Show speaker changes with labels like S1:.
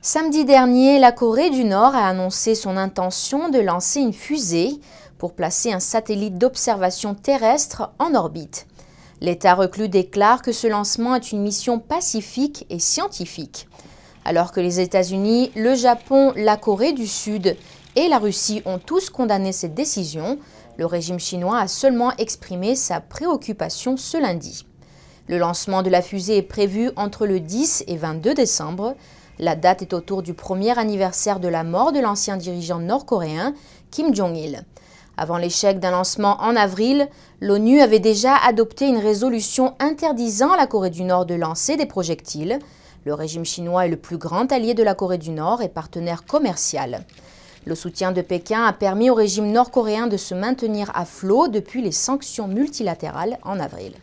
S1: Samedi dernier, la Corée du Nord a annoncé son intention de lancer une fusée pour placer un satellite d'observation terrestre en orbite. L'État reclus déclare que ce lancement est une mission pacifique et scientifique, alors que les États-Unis, le Japon, la Corée du Sud et la Russie ont tous condamné cette décision. Le régime chinois a seulement exprimé sa préoccupation ce lundi. Le lancement de la fusée est prévu entre le 10 et 22 décembre. La date est autour du premier anniversaire de la mort de l'ancien dirigeant nord-coréen Kim Jong-il. Avant l'échec d'un lancement en avril, l'ONU avait déjà adopté une résolution interdisant à la Corée du Nord de lancer des projectiles. Le régime chinois est le plus grand allié de la Corée du Nord et partenaire commercial. Le soutien de Pékin a permis au régime nord-coréen de se maintenir à flot depuis les sanctions multilatérales en avril.